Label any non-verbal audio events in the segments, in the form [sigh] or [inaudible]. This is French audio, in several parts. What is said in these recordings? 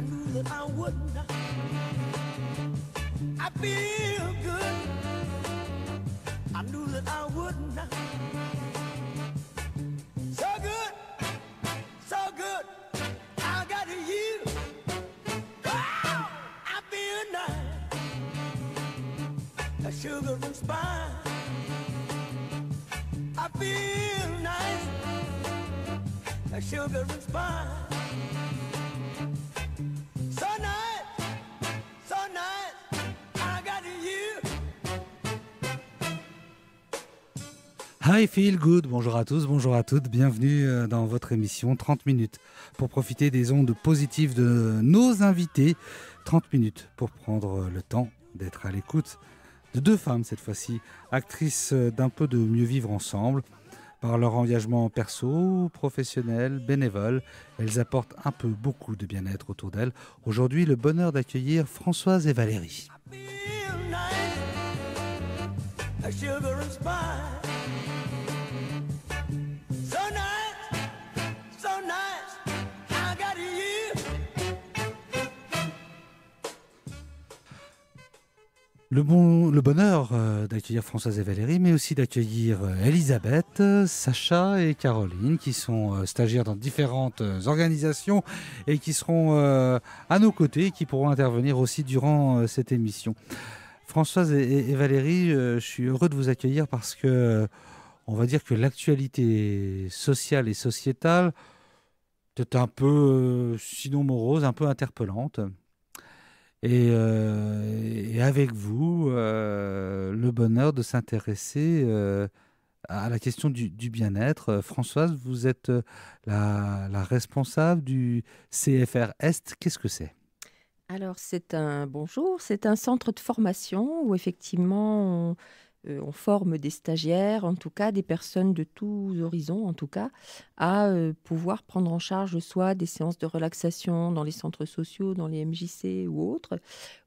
I knew that I would not. I feel good. I knew that I would not. So good, so good. I got you. Oh, I feel nice. A sugar and spice. I feel nice. A sugar and spice. « I Feel Good, bonjour à tous, bonjour à toutes, bienvenue euh, dans votre émission 30 minutes pour profiter des ondes positives de nos invités. 30 minutes pour prendre euh, le temps d'être à l'écoute de deux femmes cette fois-ci, actrices euh, d'un peu de mieux vivre ensemble. Par leur engagement perso, professionnel, bénévole, elles apportent un peu beaucoup de bien-être autour d'elles. Aujourd'hui, le bonheur d'accueillir Françoise et Valérie. le, bonheur euh, d'accueillir Françoise et Valérie, mais aussi d'accueillir euh, Elisabeth, Sacha et Caroline, qui sont euh, stagiaires dans différentes organisations et qui seront à nos côtés et qui pourront intervenir aussi durant cette émission. Françoise et, Valérie, je suis heureux de vous accueillir parce que on va dire que l'actualité sociale et sociétale est un peu, sinon morose, un peu interpellante. Euh, et, avec vous, euh, le bonheur de s'intéresser euh, à la question du, bien-être. Françoise, vous êtes la, la responsable du CFR Est. Qu'est-ce que c'est alors c'est un bonjour, c'est un centre de formation où effectivement euh, on forme des stagiaires, en tout cas des personnes de tous horizons, en tout cas, à euh, pouvoir prendre en charge soit des séances de relaxation dans les centres sociaux, dans les MJC ou autres,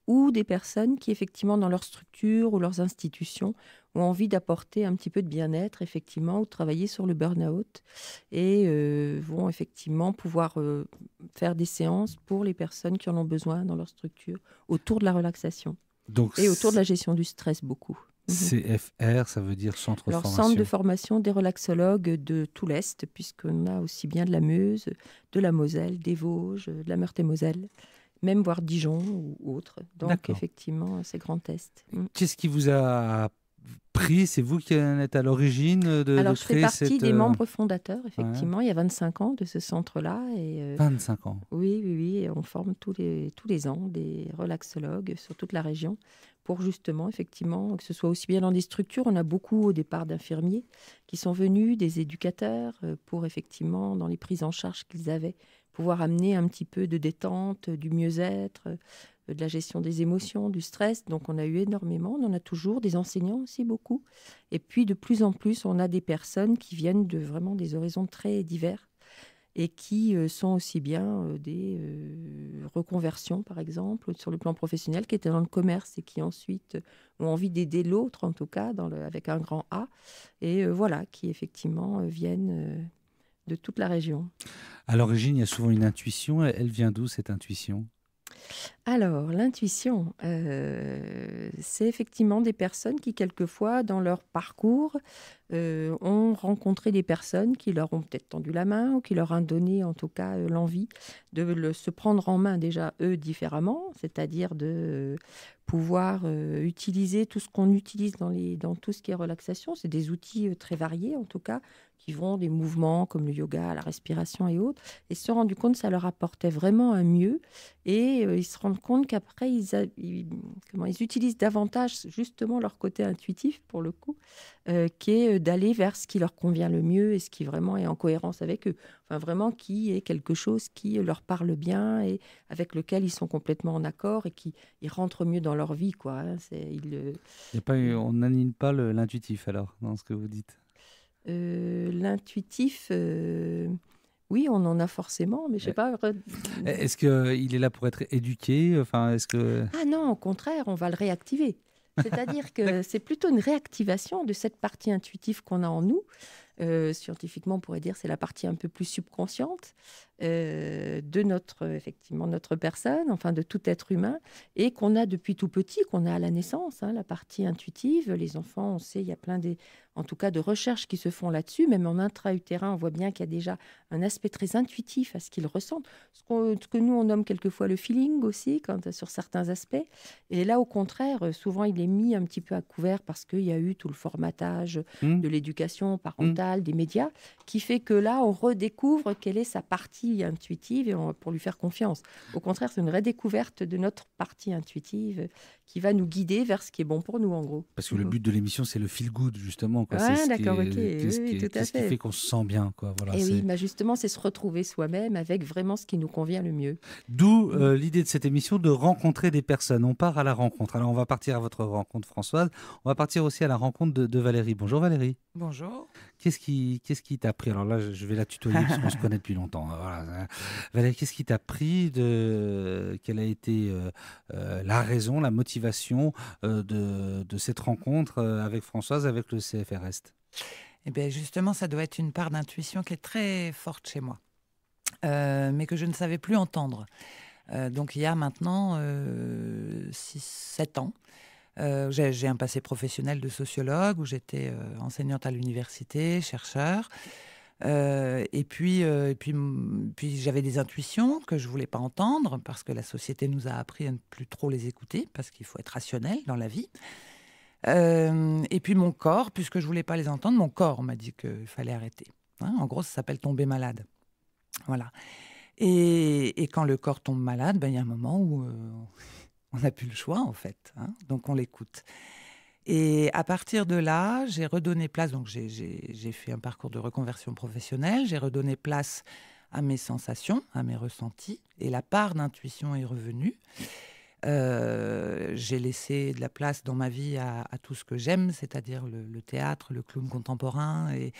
ou des personnes qui effectivement dans leur structure ou leurs institutions ont envie d'apporter un petit peu de bien-être effectivement ou travailler sur le burn-out et euh, vont effectivement pouvoir faire des séances pour les personnes qui en ont besoin dans leur structure autour de la relaxation. et autour de la gestion du stress beaucoup. Mhm. CFR, ça veut dire centre de formation. Centre de formation des relaxologues de tout l'Est, puisqu'on a aussi bien de la Meuse, de la Moselle, des Vosges, de la Meurthe-et-Moselle, même voire Dijon ou autre. Donc effectivement, c'est Grand Est. Mm. Qu'est-ce qui vous a pris C'est vous qui en êtes à l'origine euh, de, Alors, de créer je fais partie des euh, membres fondateurs, effectivement, il y a 25 ans de ce centre-là. Et, 25 euh, ans Oui, oui, oui. On forme tous les, tous les ans des relaxologues sur toute la région pour justement, effectivement, que ce soit aussi bien dans des structures, on a beaucoup au départ d'infirmiers qui sont venus, des éducateurs, euh, pour effectivement, dans les prises en charge qu'ils avaient, pouvoir amener un petit peu de détente, du mieux-être, euh, de la gestion des émotions, du stress. Donc on a eu énormément, on en a toujours, des enseignants aussi beaucoup. Et puis de plus en plus, on a des personnes qui viennent de vraiment des horizons très divers et qui euh, sont aussi bien euh, des euh, reconversions, par exemple, sur le plan professionnel, qui étaient dans le commerce et qui ensuite ont envie d'aider l'autre, en tout cas, avec un grand A, et voilà, qui effectivement viennent de toute la région. À l'origine, il y a souvent une intuition. Elle vient d'où cette intuition alors, l'intuition, euh, c'est effectivement des personnes qui, quelquefois, dans leur parcours, euh, ont rencontré des personnes qui leur ont peut-être tendu la main ou qui leur ont donné, en tout cas, euh, l'envie de se prendre en main déjà, eux, différemment, c'est-à-dire de, pouvoir euh, utiliser tout ce qu'on utilise dans, les, dans tout ce qui est relaxation. C'est des outils euh, très variés, en tout cas, qui vont des mouvements comme le yoga, la respiration et autres. Et se sont compte que ça leur apportait vraiment un mieux. Et euh, ils se rendent compte qu'après, ils utilisent davantage justement leur côté intuitif, pour le coup, euh, qui est euh, d'aller vers ce qui leur convient le mieux et ce qui vraiment est en cohérence avec eux. Enfin, vraiment qui est quelque chose qui leur parle bien et avec lequel ils sont complètement en accord et qui ils rentrent mieux dans leur vie. Quoi. Hein. Il on n'anime pas l'intuitif alors dans ce que vous dites euh, L'intuitif. Oui, on en a forcément, mais je sais pas. Est-ce qu'il est là pour être éduqué enfin, est-ce que... Ah non, au contraire, on va le réactiver. C'est-à-dire que c'est plutôt une réactivation de cette partie intuitive qu'on a en nous, euh, scientifiquement, on pourrait dire c'est la partie un peu plus subconsciente euh, de notre effectivement notre personne, enfin de tout être humain, et qu'on a depuis tout petit, qu'on a à la naissance, hein, la partie intuitive. Les enfants, on sait, il y a plein des, en tout cas, de recherches qui se font là-dessus. Même en intra-utérin, on voit bien qu'il y a déjà un aspect très intuitif à ce qu'ils ressentent, ce, que nous on nomme quelquefois le feeling aussi, quand, sur certains aspects. Et là, au contraire, souvent il est mis un petit peu à couvert parce qu'il y a eu tout le formatage mmh. de l'éducation mmh. parentale des médias, qui fait que là, on redécouvre quelle est sa partie intuitive et on, pour lui faire confiance. Au contraire, c'est une redécouverte de notre partie intuitive qui va nous guider vers ce qui est bon pour nous, en gros. Parce que le mhm. but de l'émission, c'est le feel good, justement. Quoi. Ouais, d'accord, ok. ce qui, fait qu'on se sent bien, quoi. Voilà, et oui, bah justement, c'est se retrouver soi-même avec vraiment ce qui nous convient le mieux. D'où euh, mm. l'idée de cette émission de rencontrer des personnes. On part à la rencontre. Alors, on va partir à votre rencontre, Françoise. On va partir aussi à la rencontre de, de Valérie. Bonjour, Valérie. Bonjour. Qu'est-ce qui qu'est-ce qui t'a pris Alors là, je vais la tutoyer parce qu'on se connaît depuis longtemps. Hein, hein. Valérie, qu'est-ce qui t'a pris de quelle a été euh, euh, la raison, la motivation euh, de, cette rencontre avec Françoise, avec le CFRS Eh bien, justement, ça doit être une part d'intuition qui est très forte chez moi, mais que je ne savais plus entendre. donc il y a maintenant 6-7 ans, euh, j'ai un passé professionnel de sociologue où j'étais euh, enseignante à l'université, chercheur. Euh, et puis, puis, mm, puis j'avais des intuitions que je voulais pas entendre parce que la société nous a appris à ne plus trop les écouter parce qu'il faut être rationnel dans la vie. et puis mon corps, puisque je voulais pas les entendre, mon corps m'a dit qu'il fallait arrêter. Hein. en gros, ça s'appelle tomber malade. Voilà. Et, quand le corps tombe malade, ben, il y a un moment où on n'a plus le choix en fait, hein, donc on l'écoute. Et à partir de là, j'ai redonné place, donc j'ai fait un parcours de reconversion professionnelle, j'ai redonné place à mes sensations, à mes ressentis, et la part d'intuition est revenue. Euh, j'ai laissé de la place dans ma vie à, tout ce que j'aime, c'est-à-dire le, le, théâtre, le clown contemporain et,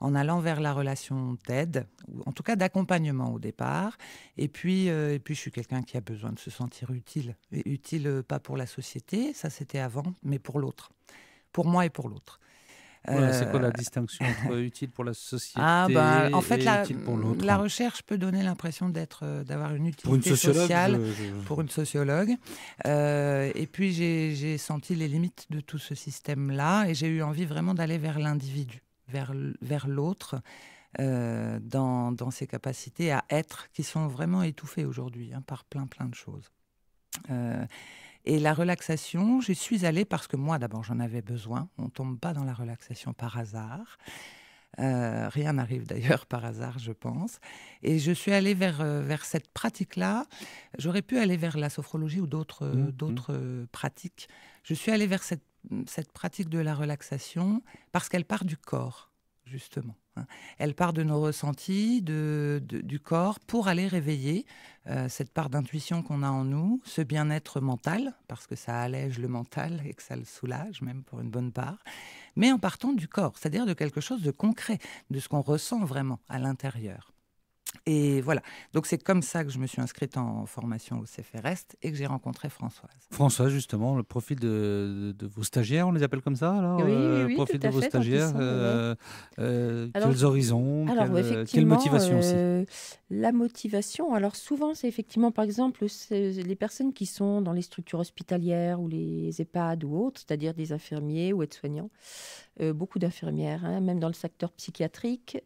en allant vers la relation d'aide, ou en tout cas d'accompagnement au départ. Et puis, euh, et puis je suis quelqu'un qui a besoin de se sentir utile. Et utile euh, pas pour la société, ça c'était avant, mais pour l'autre. Pour moi et pour l'autre. c'est euh, quoi la distinction [laughs] utile pour la société ah ben, en fait, et la, La recherche peut donner l'impression d'être, d'avoir une utilité pour une sociale pour une sociologue. et puis j'ai senti les limites de tout ce système-là et j'ai eu envie vraiment d'aller vers l'individu vers, vers l'autre euh, dans, ses capacités à être, qui sont vraiment étouffées aujourd'hui hein, par plein plein de choses. Euh, et la relaxation, j'y suis allée parce que moi d'abord j'en avais besoin. On ne tombe pas dans la relaxation par hasard. Euh, rien n'arrive d'ailleurs par hasard, je pense. Et je suis allée vers, vers cette pratique-là. J'aurais pu aller vers la sophrologie ou d'autres mmh, mmh. pratiques. Je suis allée vers cette cette pratique de la relaxation parce qu'elle part du corps, justement. Hein. Elle part de nos ressentis, de, du corps, pour aller réveiller euh, cette part d'intuition qu'on a en nous, ce bien-être mental, parce que ça allège le mental et que ça le soulage, même pour une bonne part, mais en partant du corps, c'est-à-dire de quelque chose de concret, de ce qu'on ressent vraiment à l'intérieur. Et voilà. Donc c'est comme ça que je me suis inscrite en formation au CFRS et que j'ai rencontré Françoise. Françoise, justement, le profil de, vos stagiaires, on les appelle comme ça alors Oui, euh, profil de vos stagiaires, euh, euh, quels horizons, quelle, quelle, motivation aussi La motivation, alors souvent c'est effectivement par exemple les personnes qui sont dans les structures hospitalières ou les EHPAD ou autres, c'est-à-dire des infirmiers ou aides-soignants. Euh, beaucoup d'infirmières, hein, même dans le secteur psychiatrique.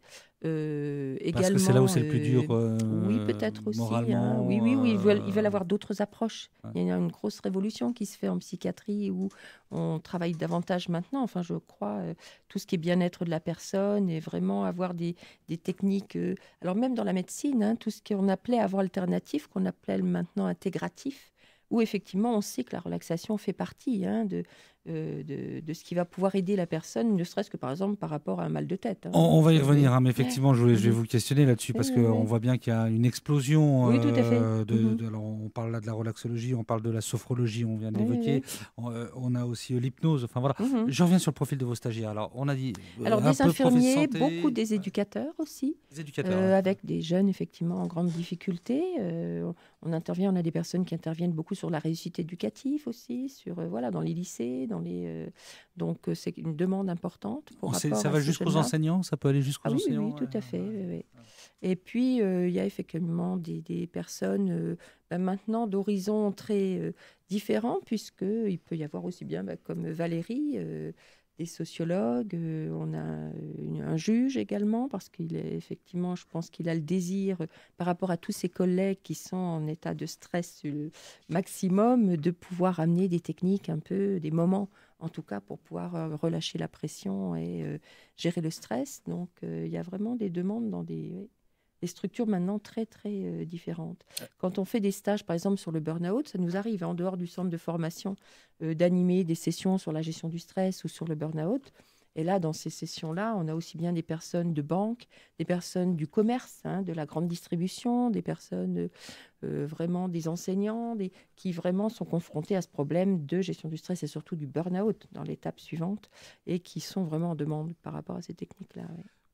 Euh, Parce que c'est là où c'est le plus euh, dur. oui, peut-être aussi. Hein. Oui, oui, oui, ils veulent, ils veulent avoir d'autres approches. Il y a une grosse révolution qui se fait en psychiatrie où on travaille davantage maintenant. Enfin, je crois tout ce qui est bien-être de la personne et vraiment avoir des, techniques. alors même dans la médecine, hein, tout ce qu'on appelait avant alternatif, qu'on appelle maintenant intégratif où effectivement on sait que la relaxation fait partie de, euh, de, ce qui va pouvoir aider la personne, ne serait-ce que par exemple par rapport à un mal de tête. Hein. On, va y revenir, hein, mais effectivement, je, voulais, je, vais vous questionner là-dessus parce qu'on on voit bien qu'il y a une explosion. Euh, mm-hmm. de, alors, on parle là de la relaxologie, on parle de la sophrologie, on vient de l'évoquer. Euh, on, a aussi l'hypnose. Enfin voilà. Mm-hmm. Je reviens sur le profil de vos stagiaires. Alors, on a dit. Alors, des infirmiers, beaucoup des éducateurs aussi. Des éducateurs, Avec des jeunes, effectivement, en grande difficulté. on intervient, on a des personnes qui interviennent beaucoup sur la réussite éducative aussi, sur, voilà, dans les lycées, dans euh, donc euh, c'est une demande importante. Oh, ça va jusqu'aux enseignants Ça peut aller jusqu'aux ah oui, enseignants Oui, tout à fait. Et puis, euh, il y a effectivement des, personnes ben, maintenant d'horizons très différents, puisqu'il peut y avoir aussi bien, ben, comme Valérie, des sociologues, euh, on a euh, un juge également, parce qu'il est effectivement, je pense qu'il a le désir, euh, par rapport à tous ses collègues qui sont en état de stress maximum, de pouvoir amener des techniques un peu, des moments en tout cas, pour pouvoir relâcher la pression et gérer le stress. Donc, il y a vraiment des demandes dans des des structures maintenant très très euh, différentes. Quand on fait des stages, par exemple sur le burn-out, ça nous arrive hein, en dehors du centre de formation euh, d'animer des sessions sur la gestion du stress ou sur le burn-out. Et là, dans ces sessions-là, on a aussi bien des personnes de banque, des personnes du commerce, hein, de la grande distribution, des personnes euh, vraiment des enseignants, qui vraiment sont confrontés à ce problème de gestion du stress et surtout du burn-out dans l'étape suivante et qui sont vraiment en demande par rapport à ces techniques-là.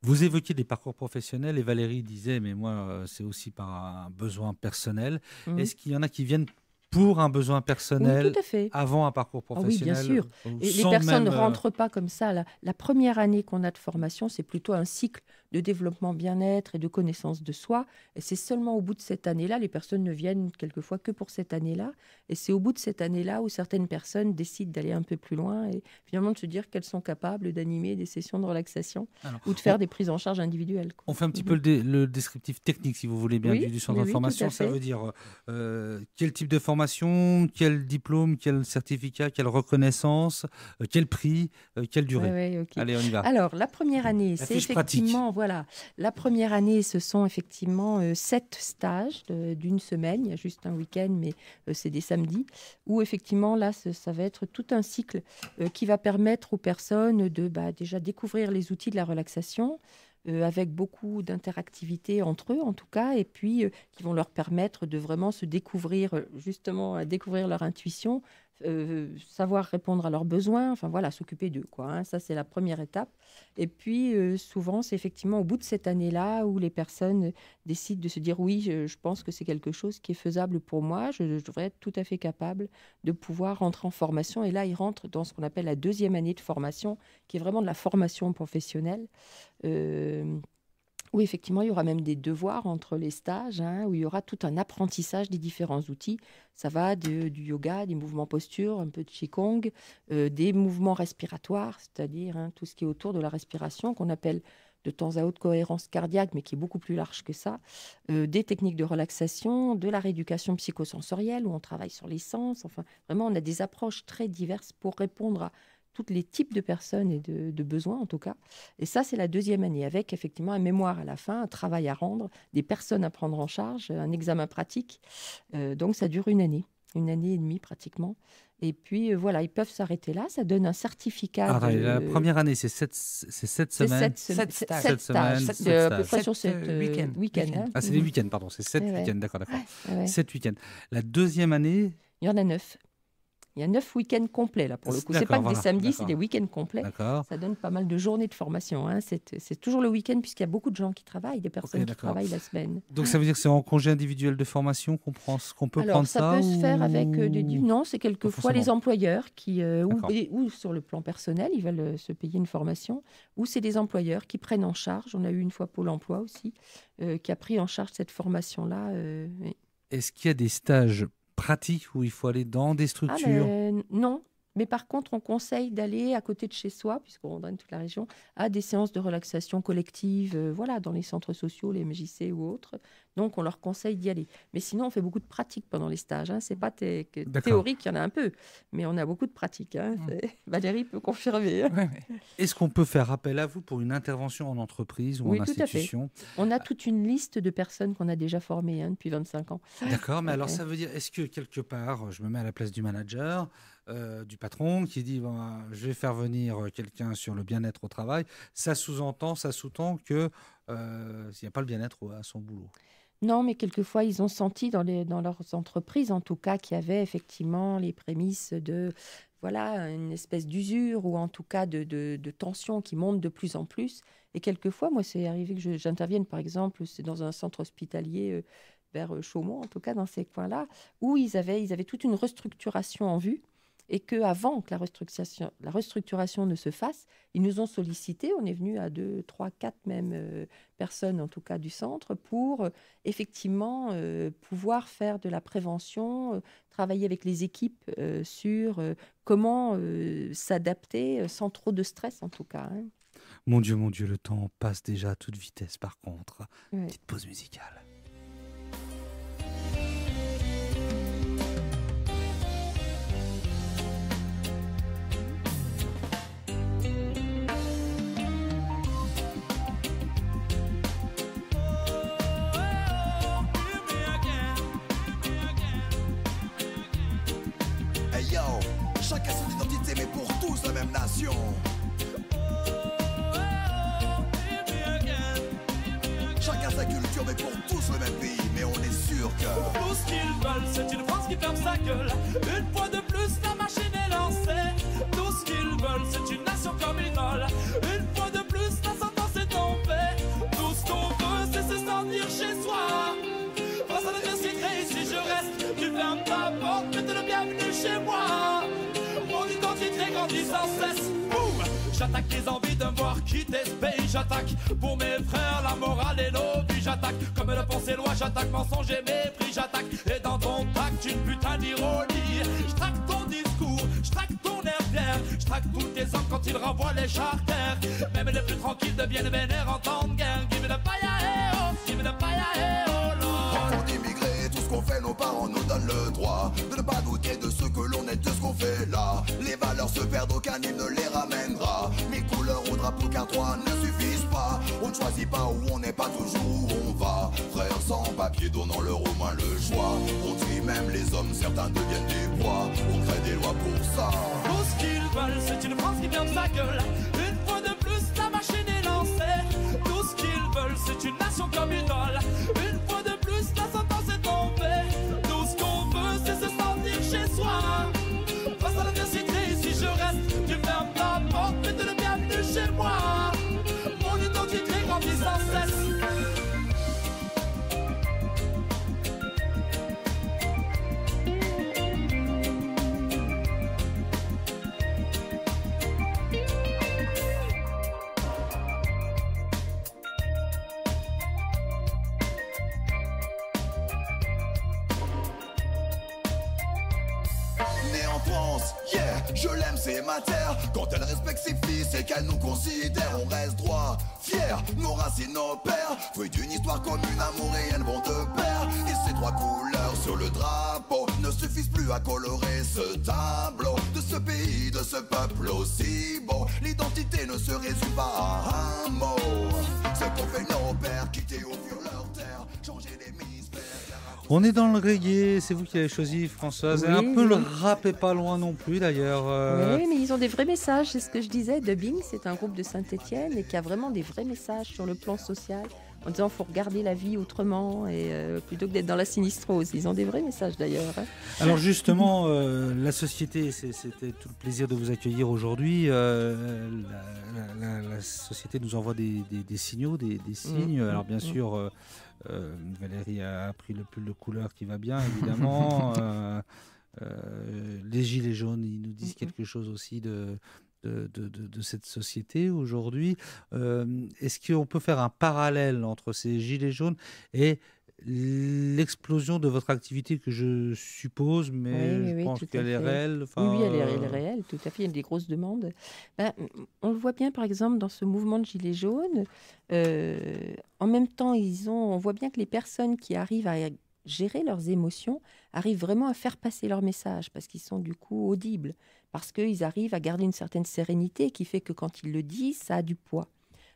Vous évoquiez des parcours professionnels et Valérie disait, mais moi, euh, c'est aussi par un besoin personnel. Mmh. Est-ce qu'il y en a qui viennent pour un besoin personnel avant un parcours professionnel. Ah oui, bien sûr. Et les personnes ne euh, rentrent pas comme ça. La, la première année qu'on a de formation, c'est plutôt un cycle de développement bien-être et de connaissance de soi. Et c'est seulement au bout de cette année-là, les personnes ne viennent quelquefois que pour cette année-là. Et c'est au bout de cette année-là où certaines personnes décident d'aller un peu plus loin et finalement de se dire qu'elles sont capables d'animer des sessions de relaxation ou de faire des prises en charge individuelles. On fait un petit peu mhm. le, descriptif technique, si vous voulez bien, du, centre de formation. Ça veut dire euh, quel type de formation formation, quel diplôme, quel certificat, quelle reconnaissance, euh, quel prix, euh, quelle durée Allez, on y va. Alors, la première année, c'est effectivement, voilà, la première année, ce sont effectivement euh, sept stages d'une semaine. Il y a juste un week-end, mais c'est des samedis, où effectivement, là, ça va être tout un cycle qui va permettre aux personnes de bah, déjà découvrir les outils de la relaxation. Euh, avec beaucoup d'interactivité entre eux en tout cas, et puis euh, qui vont leur permettre de vraiment se découvrir, euh, justement, à découvrir leur intuition, euh, savoir répondre à leurs besoins, enfin voilà, s'occuper d'eux. Quoi, hein. Ça, c'est la première étape. Et puis, euh, souvent, c'est effectivement au bout de cette année-là où les personnes décident de se dire oui, je, pense que c'est quelque chose qui est faisable pour moi, je, devrais être tout à fait capable de pouvoir rentrer en formation. Et là, ils rentrent dans ce qu'on appelle la deuxième année de formation, qui est vraiment de la formation professionnelle. Euh, oui, effectivement il y aura même des devoirs entre les stages, hein, où il y aura tout un apprentissage des différents outils. Ça va du yoga, des mouvements postures, un peu de qigong, euh, des mouvements respiratoires, c'est-à-dire hein, tout ce qui est autour de la respiration qu'on appelle de temps à autre cohérence cardiaque, mais qui est beaucoup plus large que ça, euh, des techniques de relaxation, de la rééducation psychosensorielle, où on travaille sur les sens, enfin vraiment on a des approches très diverses pour répondre à toutes les types de personnes et de, besoins en tout cas. Et ça, c'est la deuxième année, avec effectivement un mémoire à la fin, un travail à rendre, des personnes à prendre en charge, euh, un examen pratique. Euh, donc ça dure une année, une année et demie pratiquement. Et puis euh, voilà, ils peuvent s'arrêter là. Ça donne un certificat. Ah, la première année, c'est sept, semaines. sept 7 semaines. à peu près sur week end hein. Ah, c'est des week-ends, pardon. C'est sept week-ends, d'accord, d'accord. week-ends. La deuxième année Il y en a neuf. Il y a neuf week-ends complets, là, pour le coup. Ce n'est pas que des samedis, c'est des week-ends complets. Ça donne pas mal de journées de formation. Hein. C'est toujours le week-end, puisqu'il y a beaucoup de gens qui travaillent, des personnes qui travaillent la semaine. Donc, ça veut dire que c'est en congé individuel de formation qu'on peut prendre ça Ça peut se faire avec euh, des... Non, c'est quelquefois les employeurs qui, euh, ou, sur le plan personnel, ils veulent euh, se payer une formation, ou c'est des employeurs qui prennent en charge. On a eu une fois Pôle emploi aussi, qui a pris en charge cette formation-là. Est-ce qu'il y a des stages pratique où il faut aller dans des ah, ben, structures Non. Mais par contre, on conseille d'aller à côté de chez soi, puisqu'on donne toute la région, à des séances de relaxation collective, euh, voilà, dans les centres sociaux, les MJC ou autres, donc, on leur conseille d'y aller. Mais sinon, on fait beaucoup de pratiques pendant les stages. Hein. C'est pas théorique, il y en a un peu, mais on a beaucoup de pratiques. Hein. Mm. [laughs] Valérie peut confirmer. Hein. Est-ce qu'on peut faire appel à vous pour une intervention en entreprise ou en institution On a toute une liste de personnes qu'on a déjà formées hein, depuis 25 ans. D'accord, mais alors ça veut dire, est-ce que quelque part, je me mets à la place du manager, euh, du patron qui dit ben, je vais faire venir euh, quelqu'un sur le bien-être au travail, ça sous-entend, ça sous-tend que euh, n'y a pas le bien-être à son boulot. Non, mais quelquefois, ils ont senti dans, leurs entreprises, en tout cas, qu'il y avait effectivement les prémices de voilà une espèce d'usure ou en tout cas de, tension qui monte de plus en plus. Et quelquefois, moi, c'est arrivé que j'intervienne, par exemple, c'est dans un centre hospitalier euh, vers euh, Chaumont, en tout cas dans ces coins-là, où ils avaient, ils avaient toute une restructuration en vue et que avant que la restructuration, la restructuration ne se fasse, ils nous ont sollicité, on est venu à deux, trois, quatre même euh, personnes en tout cas du centre pour euh, effectivement euh, pouvoir faire de la prévention, travailler avec les équipes sur comment s'adapter sans trop de stress en tout cas. Hein. Mon Dieu, mon Dieu, le temps passe déjà à toute vitesse par contre. Petite pause musicale. Chacun sa culture, mais pour tous le même pays. Mais on est sûr que. Tout ce qu'ils veulent, c'est une France qui ferme sa gueule. Une fois de plus, la machine est lancée. Tout ce qu'ils veulent, c'est une nation comme ils grandit sans cesse. J'attaque les envies de voir quitter ce pays. J'attaque pour mes frères la morale et l'objet. J'attaque comme le pensée loi. J'attaque mensonge et mépris. J'attaque et dans ton pacte une putain d'ironie. J'traque ton discours. J'traque ton air J'traque tous tes hommes quand ils renvoient les charters. Même les plus tranquilles deviennent vénères en temps de guerre. Give me the fire, eh oh. Give me the fire, eh oh, qu'on fait, nos parents nous donnent le droit de ne pas douter de ce que l'on est, de ce qu'on fait là. Les valeurs se perdent, aucun hymne ne les ramènera. Mes couleurs au drapeau car trois ne suffisent pas. On ne choisit pas où on n'est pas toujours où on va. Frères sans papier, donnant leur au moins le choix. On tue même les hommes, certains deviennent des bois. On crée des lois pour ça. Tout ce qu'ils veulent, c'est une France qui vient de sa gueule. Une fois de plus, la machine est lancée. Tout ce qu'ils veulent, c'est une nation comme Une Comme une amour et elles vont te perdre Et ces trois couleurs sur le drapeau ne suffisent plus à colorer ce tableau de ce pays, de ce peuple aussi beau. L'identité ne se résume pas à un mot. Ce qu'ont fait nos pères, quitter au fur leur terre, changer les misères. On est dans le reggae, c'est vous qui avez choisi, Françoise. et un peu le rap est pas loin non plus, d'ailleurs. Euh. Oui, mais ils ont des vrais messages. C'est ce que je disais. Dubbing, c'est un groupe de Saint-Etienne et qui a vraiment des vrais messages sur le plan social en disant faut regarder la vie autrement et euh, plutôt que d'être dans la sinistrose. Ils ont des vrais messages d'ailleurs. Hein. Alors justement, euh, la société, c'était tout le plaisir de vous accueillir aujourd'hui. Euh, la, société nous envoie des, signaux, des, mmh. signes. Mmh. Alors bien mmh. sûr, Valérie a pris le pull de couleur qui va bien, évidemment. [laughs] les gilets jaunes, ils nous disent quelque chose aussi de, de, cette société aujourd'hui. Euh, est-ce qu'on peut faire un parallèle entre ces gilets jaunes et l'explosion de votre activité que je suppose, mais je pense qu'elle est réelle. oui, elle est, euh, réelle, tout à fait. Il y a des grosses demandes. Ben, on le voit bien, par exemple, dans ce mouvement de Gilets jaunes. Euh, en même temps, ils ont, on voit bien que les personnes qui arrivent à gérer leurs émotions arrivent vraiment à faire passer leur message parce qu'ils sont du coup audibles parce qu'ils arrivent à garder une certaine sérénité qui fait que quand ils le disent, ça a du poids.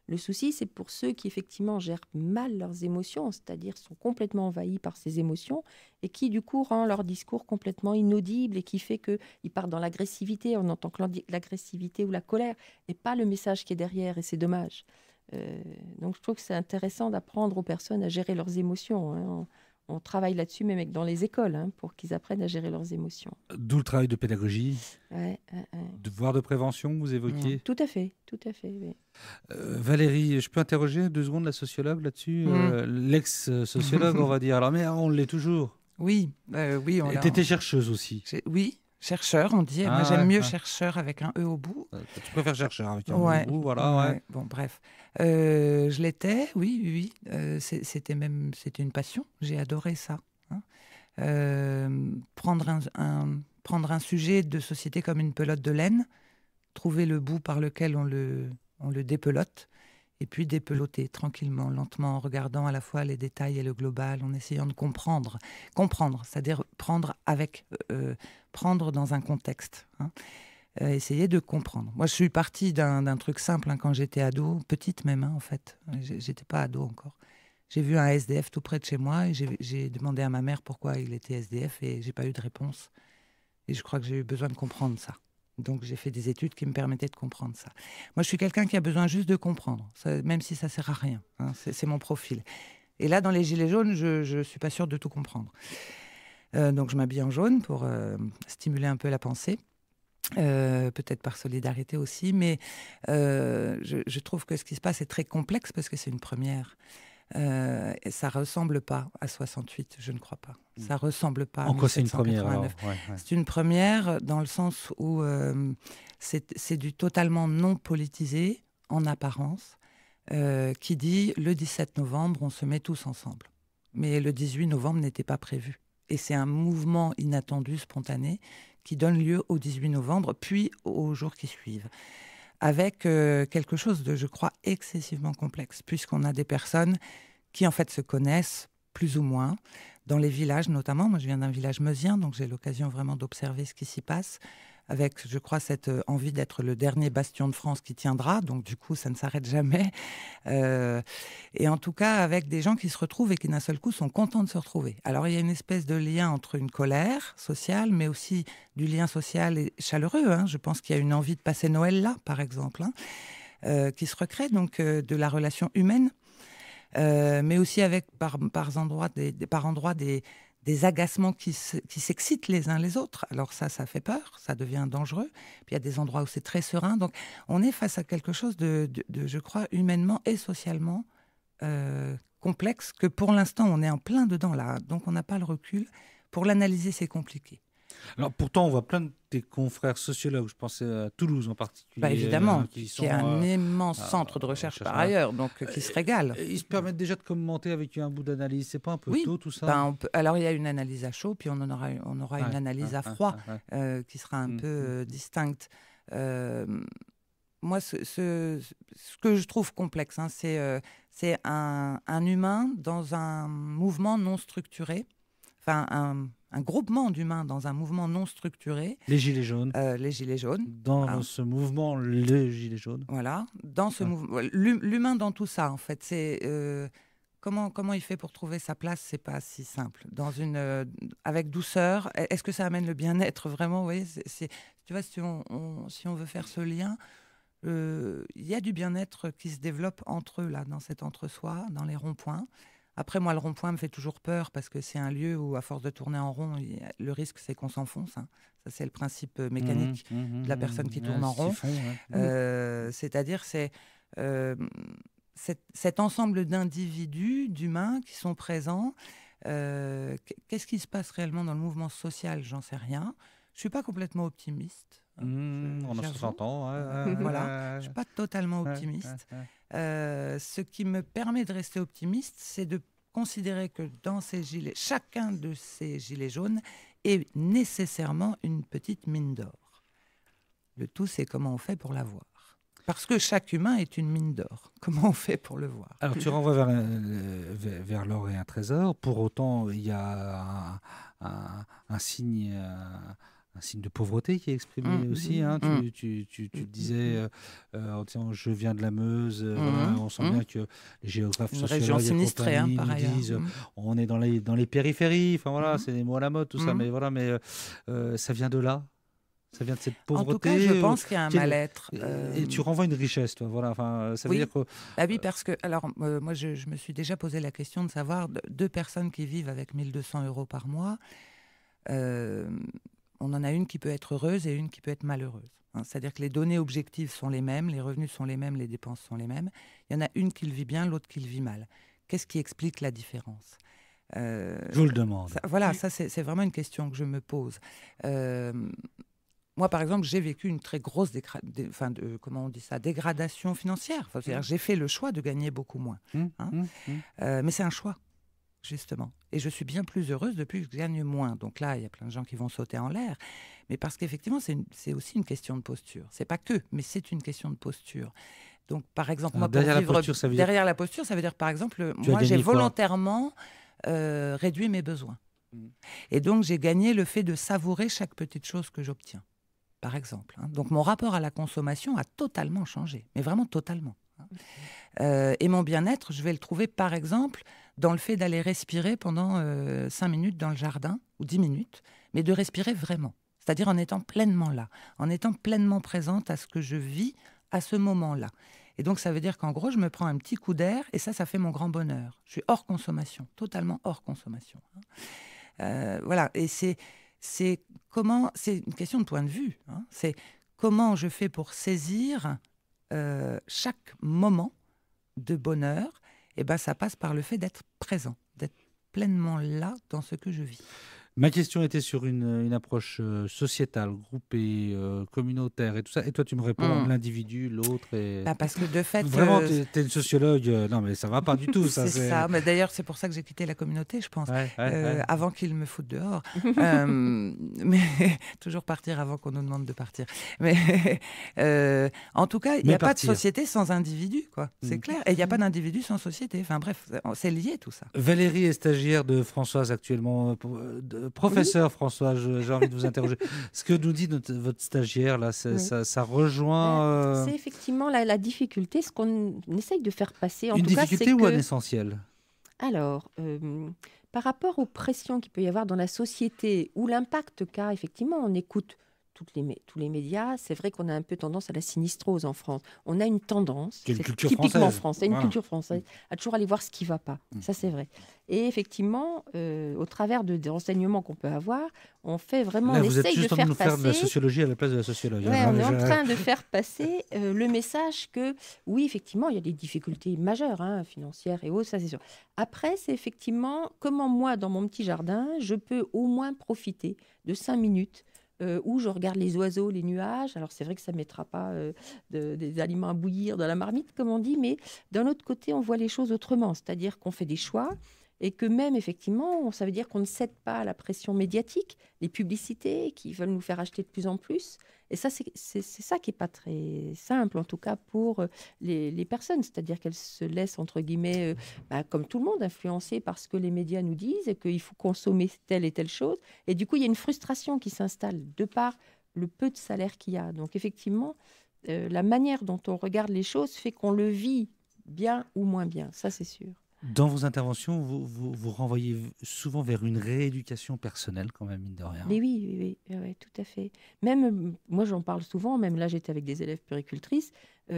Le souci, c'est pour ceux qui effectivement gèrent mal leurs émotions, c'est-à-dire sont complètement envahis par ces émotions et qui du coup rend leur discours complètement inaudible et qui fait qu'ils partent dans l'agressivité, on entend que l'agressivité ou la colère et pas le message qui est derrière et c'est dommage. Euh, donc je trouve que c'est intéressant d'apprendre aux personnes à gérer leurs émotions. Hein, on travaille là-dessus, même dans les écoles, hein, pour qu'ils apprennent à gérer leurs émotions. D'où le travail de pédagogie, ouais, de voire de prévention, vous évoquiez. Tout à fait, tout à fait. Euh, Valérie, je peux interroger deux secondes la sociologue là-dessus, mm. euh, l'ex-sociologue, [laughs] on va dire. Alors, mais on l'est toujours. Oui, euh, oui. On tu étais chercheuse aussi. Oui, Chercheur, on dit. Ah, j'aime mieux chercheur avec un E au bout. Euh, tu préfères chercheur avec un E au bout, voilà. Bon, bref. Euh, je l'étais, oui, oui. Euh, c'était même c'était une passion. J'ai adoré ça. Hein. prendre, un, prendre un sujet de société comme une pelote de laine, trouver le bout par lequel on le, on le dépelote, et puis dépeloter tranquillement, lentement, en regardant à la fois les détails et le global, en essayant de comprendre. Comprendre, c'est-à-dire prendre avec, euh, euh, prendre dans un contexte. Hein. Euh, essayer de comprendre. Moi, je suis partie d'un truc simple hein, quand j'étais ado, petite même hein, en fait. J'étais pas ado encore. J'ai vu un SDF tout près de chez moi et j'ai demandé à ma mère pourquoi il était SDF et j'ai pas eu de réponse. Et je crois que j'ai eu besoin de comprendre ça. Donc j'ai fait des études qui me permettaient de comprendre ça. Moi, je suis quelqu'un qui a besoin juste de comprendre, même si ça sert à rien. Hein, c'est mon profil. Et là, dans les gilets jaunes, je ne suis pas sûre de tout comprendre. Euh, donc je m'habille en jaune pour euh, stimuler un peu la pensée. Euh, peut-être par solidarité aussi, mais je, je, trouve que ce qui se passe est très complexe parce que c'est une première. Ça euh, et ça ressemble pas à 68, je ne crois pas. Mm. Ça ressemble pas. En quoi c'est une première C'est une première dans le sens où euh, c'est du totalement non politisé en apparence, euh, qui dit le 17 novembre on se met tous ensemble. Mais le 18 novembre n'était pas prévu. Et c'est un mouvement inattendu, spontané, qui donne lieu au 18 novembre, puis aux jours qui suivent avec euh, quelque chose de, je crois, excessivement complexe, puisqu'on a des personnes qui en fait se connaissent plus ou moins dans les villages notamment. Moi, je viens d'un village meusien, donc j'ai l'occasion vraiment d'observer ce qui s'y passe avec, je crois, cette euh, envie d'être le dernier bastion de France qui tiendra. Donc, du coup, ça ne s'arrête jamais. [laughs] Euh, et en tout cas, avec des gens qui se retrouvent et qui, d'un seul coup, sont contents de se retrouver. Alors, il y a une espèce de lien entre une colère sociale, mais aussi du lien social et chaleureux. Hein. Je pense qu'il y a une envie de passer Noël là, par exemple, hein, euh, qui se recrée, donc, de la relation humaine. mais aussi avec par, par endroits des, par endroits des, des agacements qui s'excitent les uns les autres. Alors ça, ça fait peur, ça devient dangereux. Puis il y a des endroits où c'est très serein. Donc on est face à quelque chose de, je crois, humainement et socialement euh, complexe, que pour l'instant on est en plein dedans là. Donc on n'a pas le recul. Pour l'analyser, c'est compliqué. Alors pourtant, on voit plein de tes confrères sociologues, je pensais à Toulouse en particulier. Bah, euh, évidemment, qui, est un euh, immense ah, centre de recherche par ailleurs, donc euh, qui se régale. Ils se permettent déjà de commenter avec un bout d'analyse, c'est pas un peu tôt tout ça bah, Alors il y a une analyse à chaud, puis on en aura, on aura une analyse à froid qui sera un mm, peu mm. distincte. moi, ce, ce, que je trouve complexe, hein, c'est c'est un, un, humain dans un mouvement non structuré, enfin un un groupement d'humains dans un mouvement non structuré. Les Gilets jaunes. Euh, les Gilets jaunes. Dans ah. ce mouvement, les Gilets jaunes. Voilà, dans ce ah. mouvement. L'humain dans tout ça, en fait, c'est. Euh, comment, comment il fait pour trouver sa place C'est pas si simple. Dans une, euh, avec douceur, est-ce que ça amène le bien-être vraiment oui. tu vois, si on, si on veut faire ce lien, il y a du bien-être qui se développe entre eux, là, dans cet entre-soi, dans les ronds-points. Après, moi, le rond-point me fait toujours peur parce que c'est un lieu où, à force de tourner en rond, le risque, c'est qu'on s'enfonce. Hein. Ça, c'est le principe euh, mécanique mmh, mmh, mmh, de la personne qui tourne en rond. Euh, c'est-à-dire, c'est euh, cet ensemble d'individus, d'humains qui sont présents. Qu'est-ce qui se passe réellement dans le mouvement social J'en sais rien. Je ne suis pas complètement optimiste. Mmh, on a 60 ans. Hein, voilà, hein, hein. je ne suis pas totalement optimiste. Euh, ce qui me permet de rester optimiste, c'est de considérer que dans ces gilets, chacun de ces gilets jaunes est nécessairement une petite mine d'or. Le tout, c'est comment on fait pour la voir. Parce que chaque humain est une mine d'or. [laughs] Comment on fait pour le voir Alors tu renvoies vers, euh, vers, l'or et un trésor. Pour autant, il y a un, un signe... Euh, un signe de pauvreté qui est exprimé mmh, aussi. Mmh, hein. mmh. Tu, tu, tu, tu, disais, euh, euh, je viens de la Meuse, euh, on sent bien que les géographes sont hein, des on est dans les, dans les périphéries, enfin voilà, c'est des mots à la mode, tout ça, mais voilà, mais ça vient de là, ça vient de cette pauvreté. En tout cas, je pense qu'il y a un mal-être. Et tu renvoies une richesse, toi. Voilà. Enfin, ça veut dire que. Ah oui, parce que alors moi, je, me suis déjà posé la question de savoir deux personnes qui vivent avec 1200 euros par mois on en a une qui peut être heureuse et une qui peut être malheureuse. Hein. C'est-à-dire que les données objectives sont les mêmes, les revenus sont les mêmes, les dépenses sont les mêmes. Il y en a une qui le vit bien, l'autre qui le vit mal. Qu'est-ce qui explique la différence euh, Je vous le demande. voilà, ça c'est vraiment une question que je me pose. Euh, moi, par exemple, j'ai vécu une très grosse dégradation financière. Mmh. J'ai fait le choix de gagner beaucoup moins. Mmh, hein. mmh, euh, mais c'est un choix justement. Et je suis bien plus heureuse depuis que je gagne moins. Donc là, il y a plein de gens qui vont sauter en l'air. Mais parce qu'effectivement, c'est aussi une question de posture. C'est pas que, mais c'est une question de posture. Donc, par exemple, ah, moi, derrière, vivre, la posture, ça veut derrière dire... la posture, ça veut dire, par exemple, moi, j'ai volontairement euh, réduit mes besoins. Mm. Et donc, j'ai gagné le fait de savourer chaque petite chose que j'obtiens, par exemple. Hein. Donc, mon rapport à la consommation a totalement changé, mais vraiment totalement. Hein. Euh, et mon bien-être, je vais le trouver, par exemple, dans le fait d'aller respirer pendant 5 euh, minutes dans le jardin, ou 10 minutes, mais de respirer vraiment. C'est-à-dire en étant pleinement là, en étant pleinement présente à ce que je vis à ce moment-là. Et donc ça veut dire qu'en gros, je me prends un petit coup d'air et ça, ça fait mon grand bonheur. Je suis hors consommation, totalement hors consommation. Hein. Euh, voilà, et c'est c'est comment c'est une question de point de vue. Hein. C'est comment je fais pour saisir euh, chaque moment de bonheur eh ben, ça passe par le fait d'être présent, d'être pleinement là dans ce que je vis. Ma question était sur une, approche euh, sociétale, groupée, euh, communautaire et tout ça. Et toi, tu me réponds hmm. l'individu, l'autre. Et... Bah parce que de fait. Vraiment, euh, tu es, une sociologue. Non, mais ça va pas du tout. [laughs] c'est ça. Mais D'ailleurs, c'est pour ça que j'ai quitté la communauté, je pense, avant qu'ils me foutent dehors. [laughs] mais [laughs] toujours partir avant qu'on nous demande de partir. Mais en tout cas, il n'y a pas de société sans individu, quoi. Mm. C'est clair. Et il n'y a pas mm. d'individu sans société. Enfin bref, c'est lié tout ça. Valérie est stagiaire de Françoise actuellement. Euh, professeur François, j'ai envie de vous interroger. Ce que nous dit notre, votre stagiaire, là, ça, rejoint. Ben, euh, c'est effectivement la, difficulté, ce qu'on essaye de faire passer. En Une difficulté ou un essentiel Alors, euh, par rapport aux pressions qu'il peut y avoir dans la société ou l'impact qu'a effectivement on écoute toutes les, tous les médias, c'est vrai qu'on a un peu tendance à la sinistrose en France. On a une tendance, une culture typiquement française, une culture française, mm. à toujours aller voir ce qui ne va pas. Mm. Ça, c'est vrai. Et effectivement, euh, au travers de, des renseignements qu'on peut avoir, on fait vraiment, l'essai de, faire, passer... la sociologie à la place de la sociologie. Hein. on est en train de faire passer euh, le message que, oui, effectivement, il y a des difficultés majeures, hein, financières et autres, ça c'est sûr. Après, c'est effectivement comment moi, dans mon petit jardin, je peux au moins profiter de cinq minutes euh, où je regarde les oiseaux, les nuages. Alors c'est vrai que ça ne mettra pas euh, des aliments à bouillir dans la marmite, comme on dit, mais d'un autre côté, on voit les choses autrement, c'est-à-dire qu'on fait des choix, et que même effectivement, ça veut dire qu'on ne cède pas à la pression médiatique, les publicités qui veulent nous faire acheter de plus en plus. Et ça, c'est ça qui n'est pas très simple, en tout cas pour euh, les, personnes, c'est-à-dire qu'elles se laissent, entre guillemets, euh, bah, comme tout le monde, influencer par que les médias nous disent et qu'il faut consommer telle et telle chose. Et du coup, il y a une frustration qui s'installe de par le peu de salaire qu'il y a. Donc effectivement, euh, la manière dont on regarde les choses fait qu'on le vit bien ou moins bien, ça c'est sûr. Dans vos interventions, vous, vous, renvoyez souvent vers une rééducation personnelle, quand même, mine de rien. Mais oui, oui, oui, tout à fait. Même, moi j'en parle souvent, même là j'étais avec des élèves puricultrices,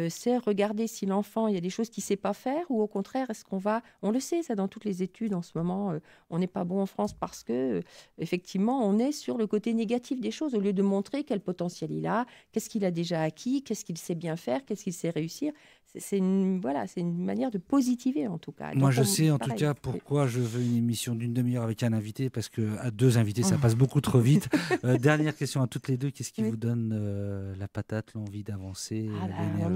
c'est euh, regarder si l'enfant, il y a des choses qu'il ne sait pas faire ou au contraire, est-ce qu'on va... On le sait, ça, dans toutes les études en ce moment, euh, on n'est pas bon en France parce que, euh, effectivement, on est sur le côté négatif des choses au lieu de montrer quel potentiel il a, qu'est-ce qu'il a déjà acquis, qu'est-ce qu'il sait bien faire, qu'est-ce qu'il sait réussir. C'est une, voilà, c'est une manière de positiver, en tout cas. Moi, je sais, en tout cas, pourquoi je veux une émission d'une demi-heure avec un invité parce que à deux invités, ça oh. passe beaucoup trop vite. [laughs] dernière question à toutes les deux. Qu'est-ce qui vous donne la patate, l'envie d'avancer ah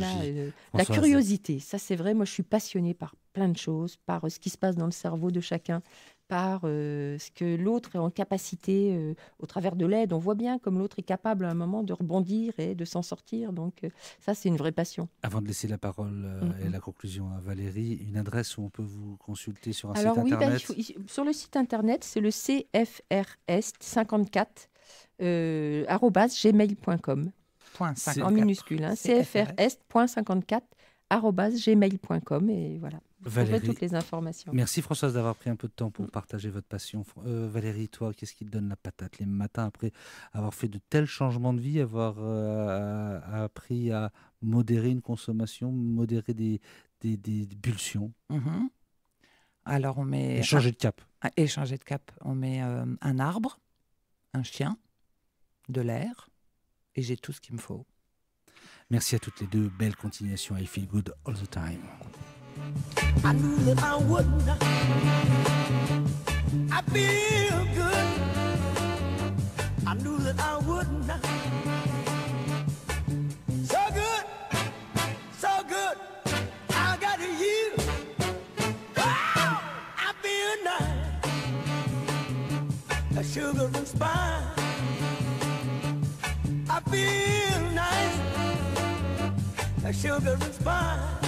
euh, la curiosité. Ça, c'est vrai. Moi, je suis passionnée par plein de choses, par euh, ce qui se passe dans le cerveau de chacun, par euh, ce que l'autre est en capacité au travers de l'aide. On voit bien comme l'autre est capable à un moment de rebondir et de s'en sortir. Donc ça, c'est une vraie passion. Avant de laisser la parole mm-hmm. et la conclusion à Valérie, une adresse où on peut vous consulter sur un Alors, oui, ben, internet. sur le site internet, c'est le cfrs54 gmail.com en minuscule, hein, gmail.com et voilà. Vous toutes les informations. Merci Françoise d'avoir pris un peu de temps pour mm. partager votre passion. Euh, Valérie, toi, qu'est-ce qui te donne la patate les matins après avoir fait de tels changements de vie, avoir euh, appris à modérer une consommation, modérer des, des, mm-hmm. Alors on met... Et changer de cap. Ah, et de cap. On met euh, un arbre, un chien, de l'air, et j'ai tout ce qu'il me faut. Merci à toutes les deux. Belle continuation. I feel good all the time. I knew that I would. I feel good. I knew that I would. So good. So good. I got you. Oh, wow. I feel nice. A sugar and spice. feel nice, That sugar and spice.